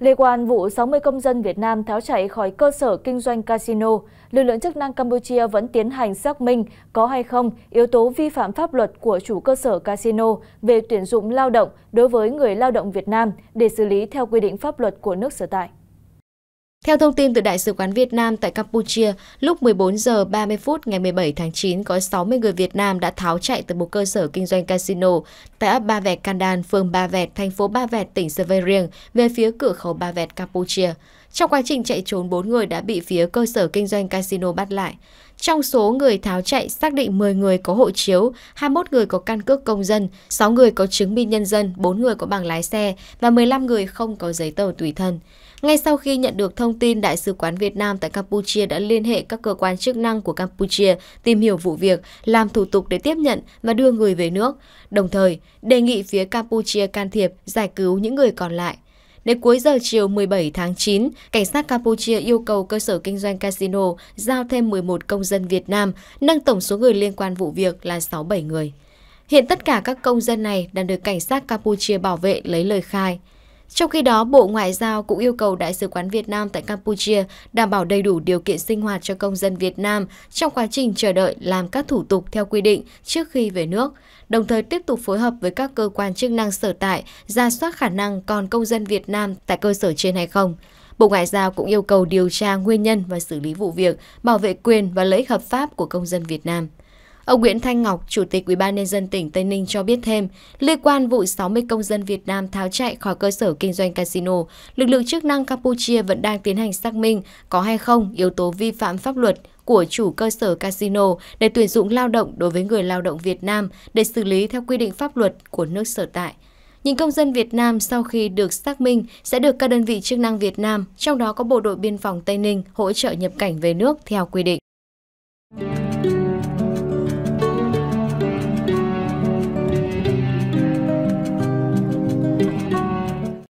Liên quan vụ 60 công dân Việt Nam tháo chạy khỏi cơ sở kinh doanh casino, lực lượng chức năng Campuchia vẫn tiến hành xác minh có hay không yếu tố vi phạm pháp luật của chủ cơ sở casino về tuyển dụng lao động đối với người lao động Việt Nam để xử lý theo quy định pháp luật của nước sở tại. Theo thông tin từ Đại sứ quán Việt Nam tại Campuchia, lúc 14 giờ 30 phút ngày 17 tháng 9 có 60 người Việt Nam đã tháo chạy từ một cơ sở kinh doanh casino tại ấp Ba Vẹt Kandan, phường Ba Vẹt, thành phố Ba Vẹt, tỉnh Severiêng về phía cửa khẩu Ba Vẹt, Campuchia. Trong quá trình chạy trốn, 4 người đã bị phía cơ sở kinh doanh casino bắt lại. Trong số người tháo chạy xác định 10 người có hộ chiếu, 21 người có căn cước công dân, 6 người có chứng minh nhân dân, 4 người có bằng lái xe và 15 người không có giấy tờ tùy thân. Ngay sau khi nhận được thông tin, Đại sứ quán Việt Nam tại Campuchia đã liên hệ các cơ quan chức năng của Campuchia tìm hiểu vụ việc, làm thủ tục để tiếp nhận và đưa người về nước, đồng thời đề nghị phía Campuchia can thiệp giải cứu những người còn lại. Đến cuối giờ chiều 17 tháng 9, cảnh sát Campuchia yêu cầu cơ sở kinh doanh casino giao thêm 11 công dân Việt Nam, nâng tổng số người liên quan vụ việc là 67 người. Hiện tất cả các công dân này đang được cảnh sát Campuchia bảo vệ lấy lời khai. Trong khi đó, Bộ Ngoại giao cũng yêu cầu Đại sứ quán Việt Nam tại Campuchia đảm bảo đầy đủ điều kiện sinh hoạt cho công dân Việt Nam trong quá trình chờ đợi làm các thủ tục theo quy định trước khi về nước, đồng thời tiếp tục phối hợp với các cơ quan chức năng sở tại ra soát khả năng còn công dân Việt Nam tại cơ sở trên hay không. Bộ Ngoại giao cũng yêu cầu điều tra nguyên nhân và xử lý vụ việc, bảo vệ quyền và lợi ích hợp pháp của công dân Việt Nam. Ông Nguyễn Thanh Ngọc, Chủ tịch UBND tỉnh Tây Ninh cho biết thêm, liên quan vụ 60 công dân Việt Nam tháo chạy khỏi cơ sở kinh doanh casino, lực lượng chức năng Campuchia vẫn đang tiến hành xác minh có hay không yếu tố vi phạm pháp luật của chủ cơ sở casino để tuyển dụng lao động đối với người lao động Việt Nam để xử lý theo quy định pháp luật của nước sở tại. Những công dân Việt Nam sau khi được xác minh sẽ được các đơn vị chức năng Việt Nam, trong đó có Bộ đội Biên phòng Tây Ninh, hỗ trợ nhập cảnh về nước theo quy định.